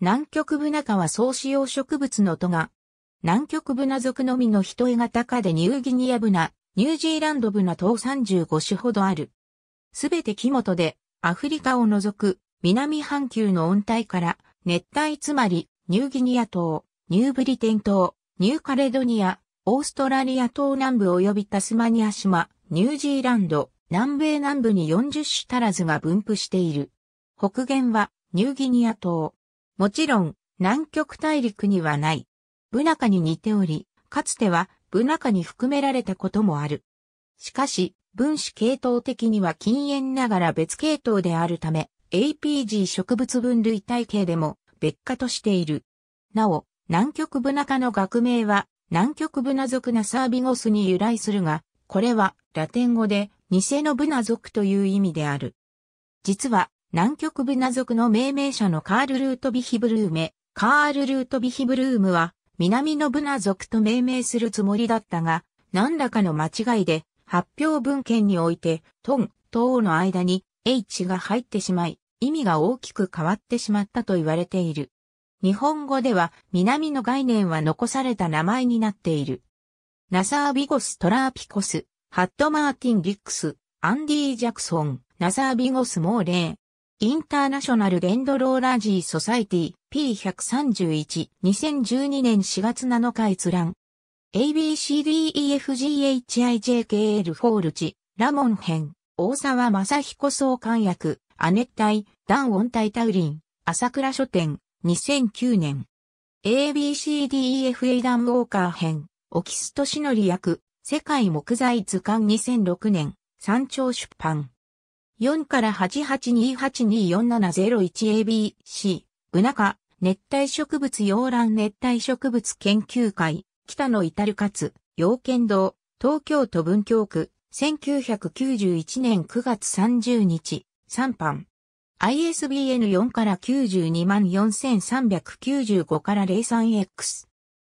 南極ブナ科は総使用植物の都が、南極ブナ属のみの一重型科でニューギニアブナ、ニュージーランドブナ等35種ほどある。すべて木元で、アフリカを除く、南半球の温帯から、熱帯つまり、ニューギニア島、ニューブリテン島、ニューカレドニア、オーストラリア島南部及びタスマニア島、ニュージーランド、南米南部に40種足らずが分布している。北限は、ニューギニア島。もちろん、南極大陸にはない。ブナカに似ており、かつてはブナカに含められたこともある。しかし、分子系統的には禁煙ながら別系統であるため、APG 植物分類体系でも別化としている。なお、南極ブナカの学名は、南極ブナ族ナサービゴスに由来するが、これはラテン語で偽のブナ族という意味である。実は、南極ブナ族の命名者のカール・ルートヴィヒブルーメ、カール・ルートヴィヒブルームは、南のブナ族と命名するつもりだったが、何らかの間違いで、発表文献において、トン、トーの間に H が入ってしまい、意味が大きく変わってしまったと言われている。日本語では南の概念は残された名前になっている。ナサービゴス・トラーピコス、ハット・マーティン・リックス、アンディ・ジャクソン、ナサービゴス・モーレー、インターナショナルデンドローラジーソサイティ P131 2012年4月7日閲覧 ABCDEFGHIJKL ホールチラモン編大沢正彦総監役亜熱帯ンオンタイタウリン朝倉書店2009年 ABCDEF a ダン・ウォーカー編オキストシノリ役世界木材図鑑2006年山頂出版4から88282470 1ABC、うなか、熱帯植物洋蘭熱帯植物研究会、北野至るかつ、洋剣道、東京都文京区、1991年9月30日、3番。ISBN4 から924,395から 03X。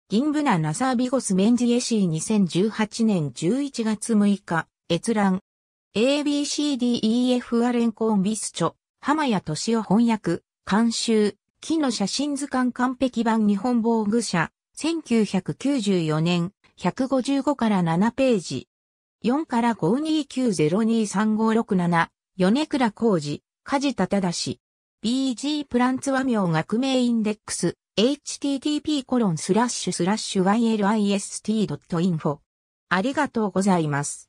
銀ブナナサービゴスメンジエシー2018年11月6日、閲覧。ABCDEFR レコンビスチョ、浜谷敏夫翻訳、監修、木の写真図鑑完璧版日本防具社、1994年、155から7ページ。4から529023567、米倉浩二、梶田忠 BG プランツ和名学名インデックス、http コロンスラッシュスラッシュ ylist.info。ありがとうございます。